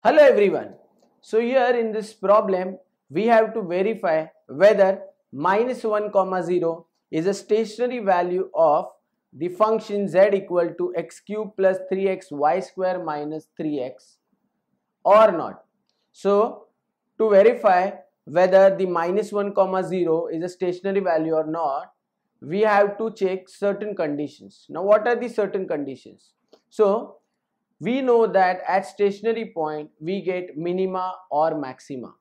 Hello everyone. So here in this problem, we have to verify whether minus 1 comma 0 is a stationary value of the function z equal to x cube plus 3x y square minus 3x or not. So to verify whether the minus 1 comma 0 is a stationary value or not, we have to check certain conditions. Now what are the certain conditions? So we know that at stationary point we get minima or maxima.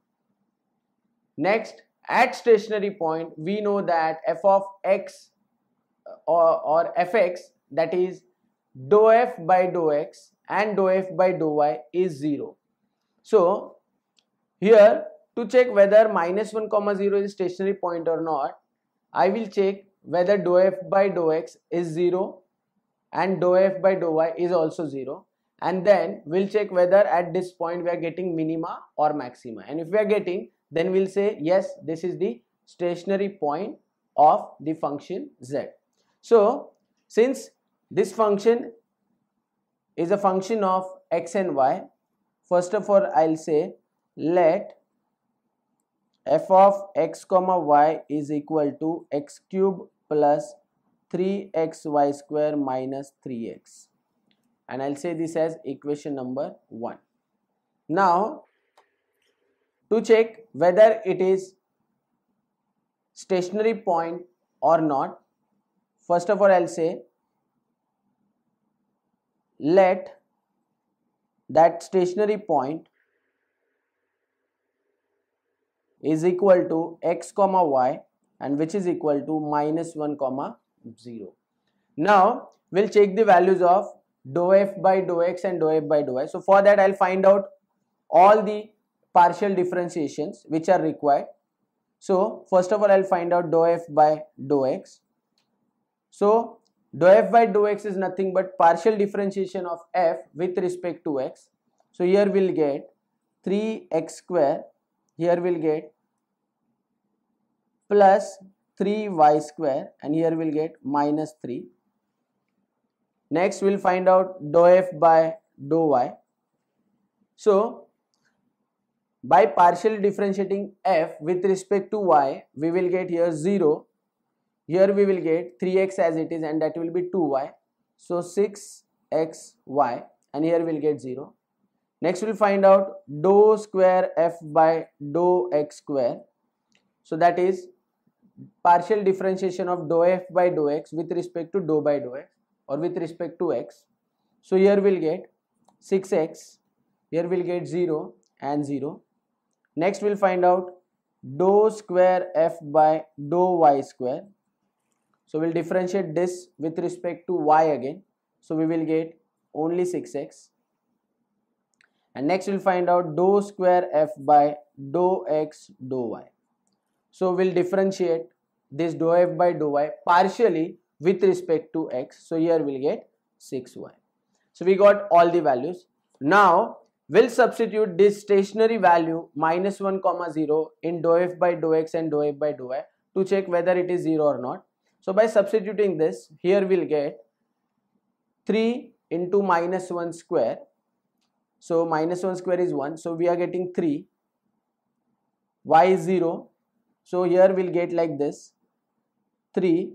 Next at stationary point we know that f of x uh, or, or fx that is dou f by dou x and dou f by dou y is 0. So here to check whether minus 1 comma 0 is stationary point or not I will check whether dou f by dou x is 0 and dou f by dou y is also 0 and then we'll check whether at this point we are getting minima or maxima and if we are getting then we'll say yes this is the stationary point of the function z so since this function is a function of x and y first of all i'll say let f of x comma y is equal to x cube plus 3xy square minus 3x and I'll say this as equation number 1. Now to check whether it is stationary point or not first of all I'll say let that stationary point is equal to x comma y and which is equal to minus 1 comma 0. Now we'll check the values of dou f by dou x and dou f by dou y. So for that I'll find out all the partial differentiations which are required. So first of all I'll find out dou f by dou x. So dou f by dou x is nothing but partial differentiation of f with respect to x. So here we'll get 3x square, here we'll get plus 3y square and here we'll get minus 3. Next we'll find out dou f by dou y. So by partially differentiating f with respect to y we will get here 0. Here we will get 3x as it is and that will be 2y. So 6xy and here we'll get 0. Next we'll find out dou square f by dou x square. So that is partial differentiation of dou f by dou x with respect to dou by dou x or with respect to x. So here we'll get 6x, here we'll get 0 and 0. Next we'll find out dou square f by dou y square. So we'll differentiate this with respect to y again. So we will get only 6x. And next we'll find out dou square f by dou x dou y. So we'll differentiate this dou f by dou y partially with respect to x. So here we'll get 6y. So we got all the values. Now we'll substitute this stationary value minus 1 comma 0 in dou f by dou x and dou f by dou y to check whether it is 0 or not. So by substituting this here we'll get 3 into minus 1 square. So minus 1 square is 1. So we are getting 3. y is 0 so here we'll get like this 3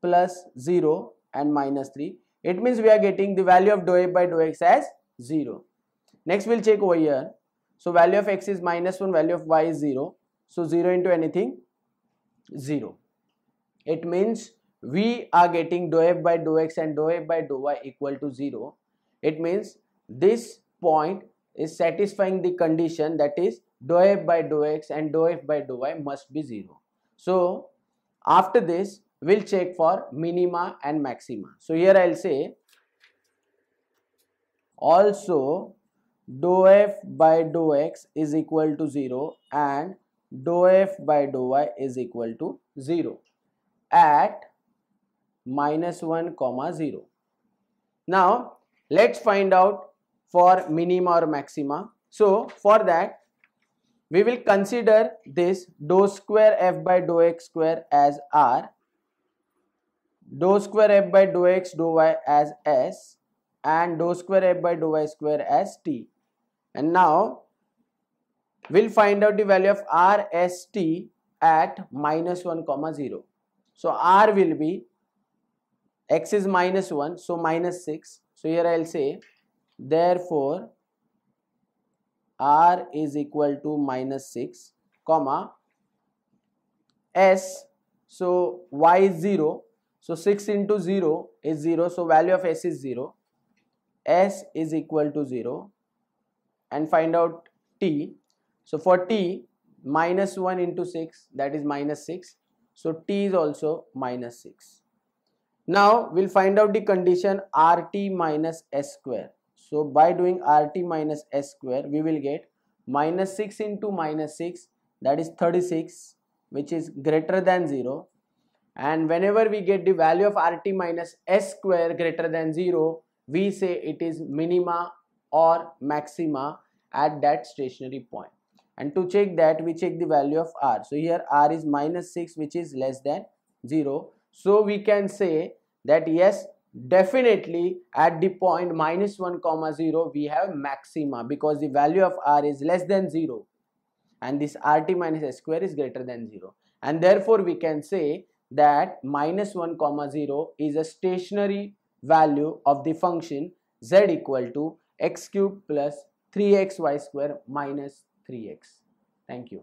plus 0 and minus 3. It means we are getting the value of dou f by dou x as 0. Next we'll check over here. So value of x is minus 1, value of y is 0. So 0 into anything 0. It means we are getting dou f by dou x and dou f by dou y equal to 0. It means this point is satisfying the condition that is dou f by dou x and dou f by dou y must be 0. So, after this we'll check for minima and maxima. So, here I'll say also dou f by dou x is equal to 0 and dou f by dou y is equal to 0 at minus 1 comma 0. Now, let's find out for minima or maxima. So for that we will consider this dou square f by dou x square as r, dou square f by dou x dou y as s and dou square f by dou y square as t. And now we'll find out the value of r s t at minus 1 comma 0. So r will be x is minus 1 so minus 6. So here I'll say Therefore, r is equal to minus 6 comma s so y is 0 so 6 into 0 is 0 so value of s is 0 s is equal to 0 and find out t so for t minus 1 into 6 that is minus 6 so t is also minus 6 now we'll find out the condition rt minus s square so by doing RT minus S square, we will get minus 6 into minus 6 that is 36 which is greater than 0 and whenever we get the value of RT minus S square greater than 0 we say it is minima or maxima at that stationary point and to check that we check the value of R so here R is minus 6 which is less than 0 so we can say that yes definitely at the point minus 1 comma 0 we have maxima because the value of r is less than 0 and this rt minus s square is greater than 0 and therefore we can say that minus 1 comma 0 is a stationary value of the function z equal to x cube plus 3xy square minus 3x. Thank you.